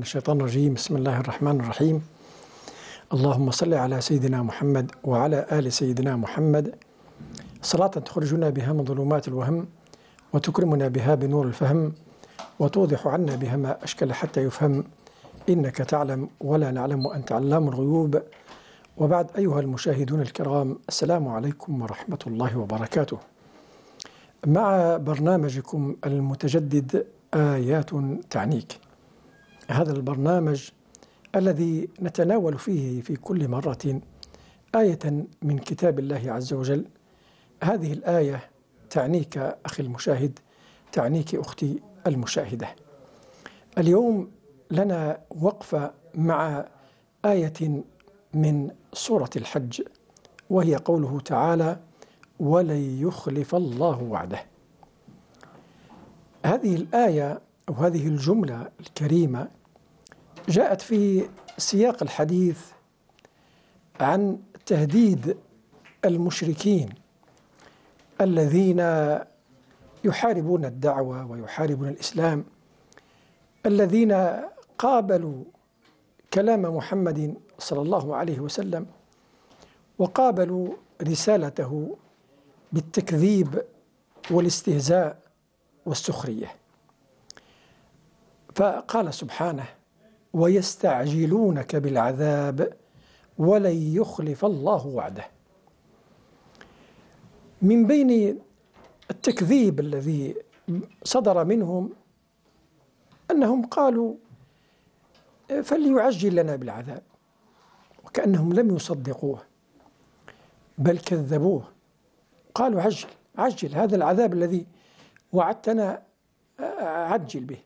من الشيطان الرجيم بسم الله الرحمن الرحيم اللهم صل على سيدنا محمد وعلى آل سيدنا محمد صلاة تخرجنا بها من ظلمات الوهم وتكرمنا بها بنور الفهم وتوضح عنا بها ما أشكل حتى يفهم إنك تعلم ولا نعلم أنت علام الغيوب وبعد أيها المشاهدون الكرام السلام عليكم ورحمة الله وبركاته مع برنامجكم المتجدد آيات تعنيك هذا البرنامج الذي نتناول فيه في كل مرة آية من كتاب الله عز وجل هذه الآية تعنيك أخي المشاهد تعنيك أختي المشاهدة اليوم لنا وقفة مع آية من سورة الحج وهي قوله تعالى ولن يخلف الله وعده هذه الآية وهذه الجملة الكريمة جاءت في سياق الحديث عن تهديد المشركين الذين يحاربون الدعوة ويحاربون الإسلام الذين قابلوا كلام محمد صلى الله عليه وسلم وقابلوا رسالته بالتكذيب والاستهزاء والسخرية فقال سبحانه ويستعجلونك بالعذاب ولن يخلف الله وعده من بين التكذيب الذي صدر منهم أنهم قالوا فليعجل لنا بالعذاب وكأنهم لم يصدقوه بل كذبوه قالوا عجل عجل هذا العذاب الذي وعدتنا عجل به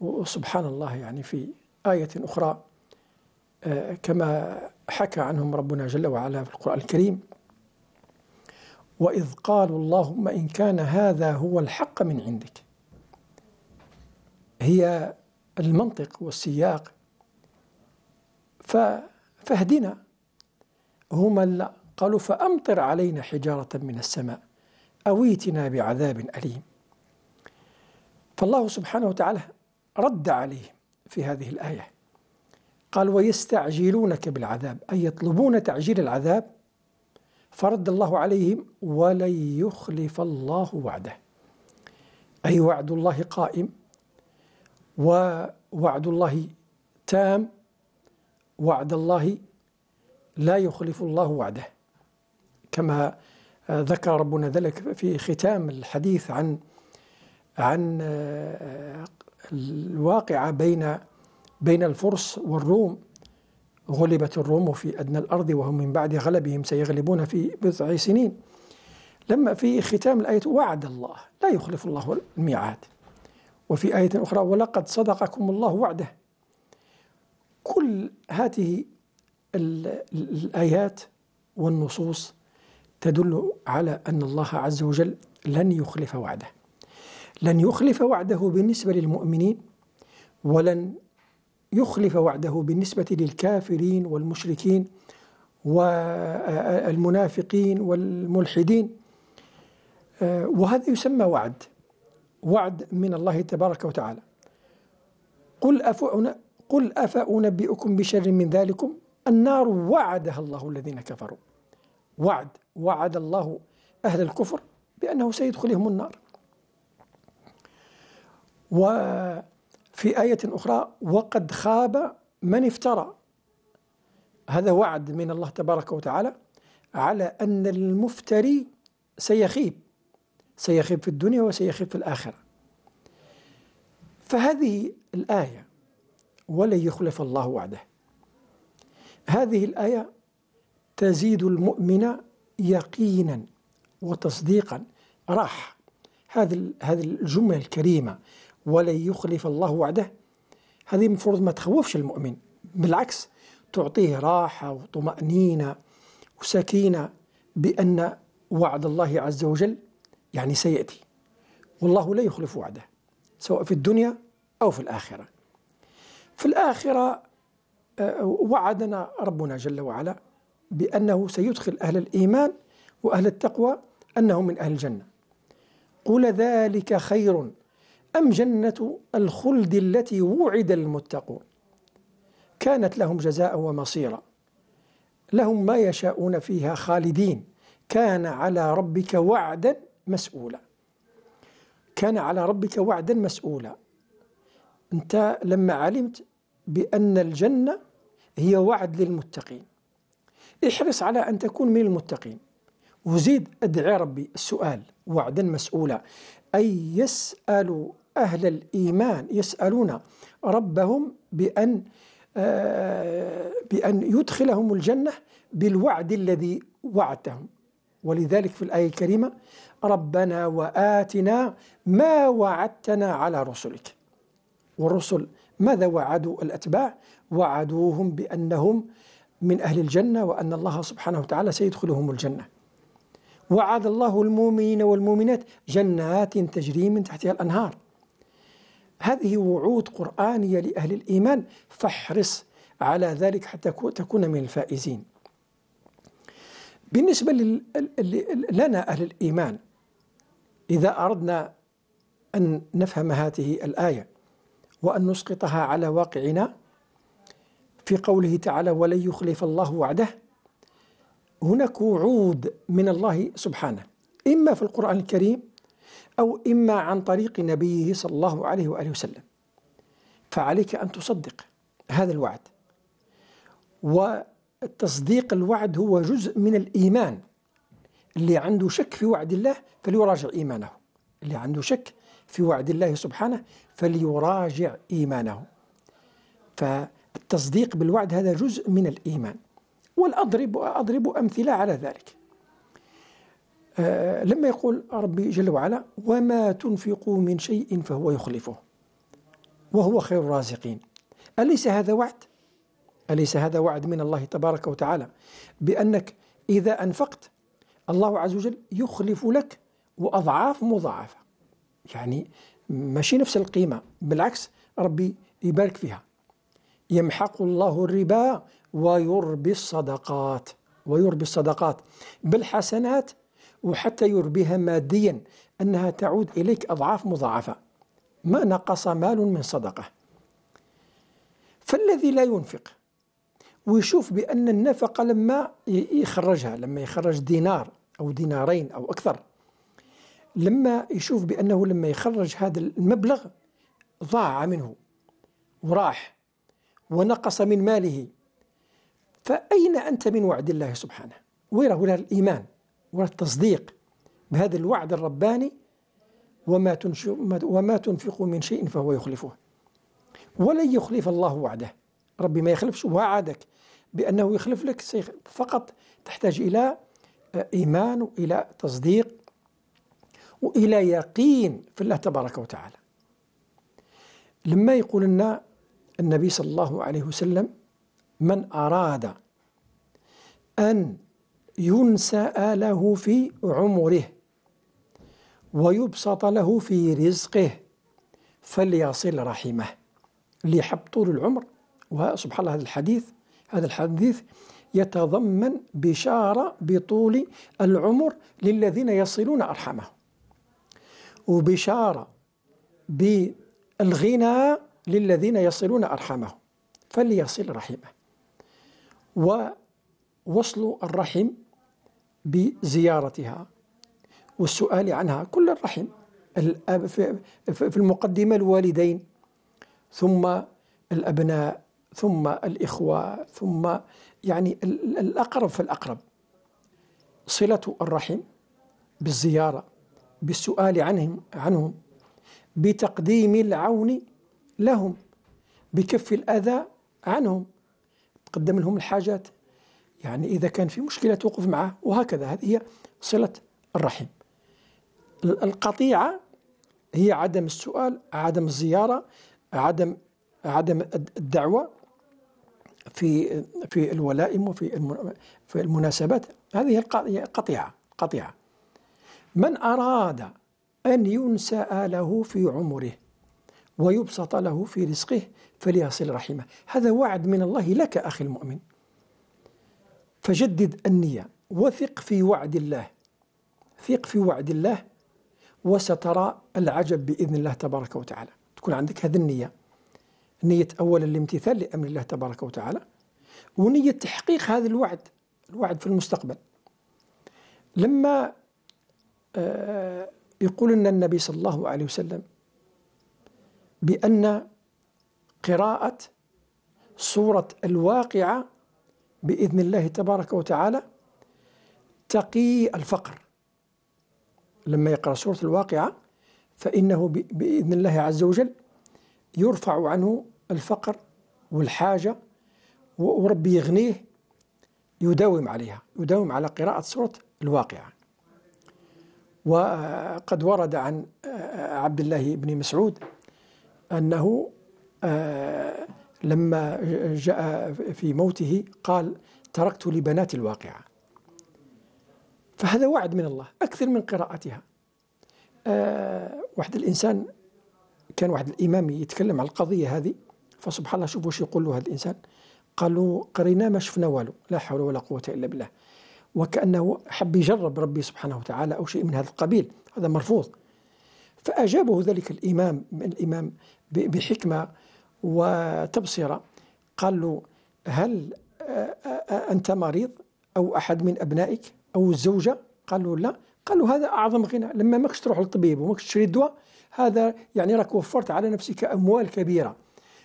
وسبحان الله يعني في آية أخرى آه، كما حكى عنهم ربنا جل وعلا في القرآن الكريم وإذ قالوا اللهم إن كان هذا هو الحق من عندك هي المنطق والسياق فاهدنا هما لا قالوا فأمطر علينا حجارة من السماء أويتنا بعذاب أليم فالله سبحانه وتعالى رد عليهم في هذه الآية قال ويستعجلونك بالعذاب أي يطلبون تعجيل العذاب فرد الله عليهم ولن يخلف الله وعده أي وعد الله قائم ووعد الله تام وعد الله لا يخلف الله وعده كما ذكر ربنا ذلك في ختام الحديث عن عن الواقعة بين بين الفرس والروم غلبت الروم في أدنى الأرض وهم من بعد غلبهم سيغلبون في بضع سنين لما في ختام الآية وعد الله لا يخلف الله الميعاد وفي آية أخرى ولقد صدقكم الله وعده كل هذه الآيات والنصوص تدل على أن الله عز وجل لن يخلف وعده لن يخلف وعده بالنسبة للمؤمنين ولن يخلف وعده بالنسبة للكافرين والمشركين والمنافقين والملحدين وهذا يسمى وعد وعد من الله تبارك وتعالى قل قل أفأنبئكم بشر من ذلكم النار وعدها الله الذين كفروا وعد وعد الله أهل الكفر بأنه سيدخلهم النار وفي آية أخرى وقد خاب من افترى هذا وعد من الله تبارك وتعالى على أن المفتري سيخيب سيخيب في الدنيا وسيخيب في الآخرة فهذه الآية ولن يخلف الله وعده هذه الآية تزيد المؤمن يقينا وتصديقا راح هذه هذه الجملة الكريمة ولن يخلف الله وعده هذه المفروض ما تخوفش المؤمن بالعكس تعطيه راحة وطمأنينة وسكينة بأن وعد الله عز وجل يعني سيأتي والله لا يخلف وعده سواء في الدنيا أو في الآخرة في الآخرة آه، وعدنا ربنا جل وعلا بأنه سيدخل أهل الإيمان وأهل التقوى أنهم من أهل الجنة قل ذلك خير أم جنة الخلد التي وعد المتقون كانت لهم جزاء ومصيرا لهم ما يشاءون فيها خالدين كان على ربك وعدا مسؤولا كان على ربك وعدا مسؤولا أنت لما علمت بأن الجنة هي وعد للمتقين احرص على أن تكون من المتقين وزيد أدعي ربي السؤال وعدا مسؤولا أي يسأل أهل الإيمان يسألون ربهم بأن آه، بأن يدخلهم الجنة بالوعد الذي وعدتهم ولذلك في الآية الكريمة ربنا وآتنا ما وعدتنا على رسلك والرسل ماذا وعدوا الأتباع وعدوهم بأنهم من أهل الجنة وأن الله سبحانه وتعالى سيدخلهم الجنة وعد الله المؤمنين والمؤمنات جنات تجري من تحتها الأنهار هذه وعود قرآنية لأهل الإيمان فاحرص على ذلك حتى تكون من الفائزين بالنسبة لنا أهل الإيمان إذا أردنا أن نفهم هذه الآية وأن نسقطها على واقعنا في قوله تعالى ولن يخلف الله وعده هناك وعود من الله سبحانه إما في القرآن الكريم أو إما عن طريق نبيه صلى الله عليه وآله وسلم فعليك أن تصدق هذا الوعد وتصديق الوعد هو جزء من الإيمان اللي عنده شك في وعد الله فليراجع إيمانه اللي عنده شك في وعد الله سبحانه فليراجع إيمانه فالتصديق بالوعد هذا جزء من الإيمان والأضرب أضرب أمثلة على ذلك آه لما يقول ربي جل وعلا وما تنفقوا من شيء فهو يخلفه وهو خير الرازقين أليس هذا وعد؟ أليس هذا وعد من الله تبارك وتعالى بأنك إذا أنفقت الله عز وجل يخلف لك وأضعاف مضاعفة يعني ماشي نفس القيمة بالعكس ربي يبارك فيها يمحق الله الربا ويربي الصدقات ويربي الصدقات بالحسنات وحتى يربيها ماديا أنها تعود إليك أضعاف مضاعفة ما نقص مال من صدقة فالذي لا ينفق ويشوف بأن النفقة لما يخرجها لما يخرج دينار أو دينارين أو أكثر لما يشوف بأنه لما يخرج هذا المبلغ ضاع منه وراح ونقص من ماله فأين أنت من وعد الله سبحانه وين ولا الإيمان ولا التصديق بهذا الوعد الرباني وما, وما تنفقوا من شيء فهو يخلفه ولن يخلف الله وعده ربي ما يخلفش وعدك بأنه يخلف لك فقط تحتاج إلى آه، إيمان وإلى تصديق وإلى يقين في الله تبارك وتعالى لما يقول لنا النبي صلى الله عليه وسلم من أراد أن ينسأ له في عمره ويبسط له في رزقه فليصل رحمه لحب طول العمر وسبحان الله هذا الحديث هذا الحديث يتضمن بشارة بطول العمر للذين يصلون أرحامهم وبشارة بالغنى للذين يصلون أرحامهم فليصل رحمه ووصل الرحم بزيارتها والسؤال عنها كل الرحم الأب في المقدمة الوالدين ثم الأبناء ثم الإخوة ثم يعني الأقرب فالأقرب صلة الرحم بالزيارة بالسؤال عنهم عنهم بتقديم العون لهم بكف الأذى عنهم تقدم لهم الحاجات يعني إذا كان في مشكلة توقف معه وهكذا هذه هي صلة الرحم القطيعة هي عدم السؤال عدم الزيارة عدم عدم الدعوة في في الولائم وفي في المناسبات هذه القطيعة قطيعة من أراد أن ينسأ له في عمره ويبسط له في رزقه فليصل رحمه هذا وعد من الله لك أخي المؤمن فجدد النية وثق في وعد الله ثق في وعد الله وسترى العجب بإذن الله تبارك وتعالى تكون عندك هذه النية نية أولا الامتثال لأمر الله تبارك وتعالى ونية تحقيق هذا الوعد الوعد في المستقبل لما آه، يقول لنا النبي صلى الله عليه وسلم بأن قراءة سورة الواقعة بإذن الله تبارك وتعالى تقي الفقر لما يقرأ سورة الواقعة فإنه بإذن الله عز وجل يرفع عنه الفقر والحاجة وربي يغنيه يداوم عليها يداوم على قراءة سورة الواقعة وقد ورد عن آه، آه، عبد الله بن مسعود أنه آه، لما جاء في موته قال تركت لبنات الواقعة فهذا وعد من الله أكثر من قراءتها آه، واحد الإنسان كان واحد الإمام يتكلم على القضية هذه فسبحان الله شوفوا واش يقول له هذا الإنسان قالوا قرينا ما شفنا والو لا حول ولا قوة إلا بالله وكأنه حب يجرب ربي سبحانه وتعالى أو شيء من هذا القبيل هذا مرفوض فأجابه ذلك الإمام الإمام بحكمة وتبصرة قال له هل أنت مريض أو أحد من أبنائك أو الزوجة قال له لا قال له هذا أعظم غنى لما ماكش تروح للطبيب وماكش تشري الدواء هذا يعني راك وفرت على نفسك أموال كبيرة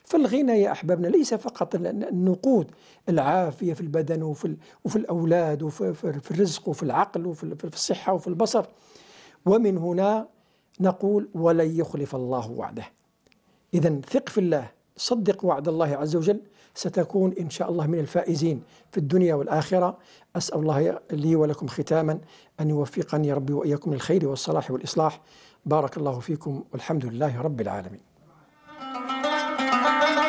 فالغنى يا أحبابنا ليس فقط النقود العافية في البدن وفي, وفي الأولاد وفي في الرزق وفي العقل وفي الصحة وفي البصر ومن هنا نقول ولن يخلف الله وعده إذا ثق في الله صدق وعد الله عز وجل ستكون إن شاء الله من الفائزين في الدنيا والآخرة أسأل الله لي ولكم ختاما أن يوفقني ربي وإياكم للخير والصلاح والإصلاح بارك الله فيكم والحمد لله رب العالمين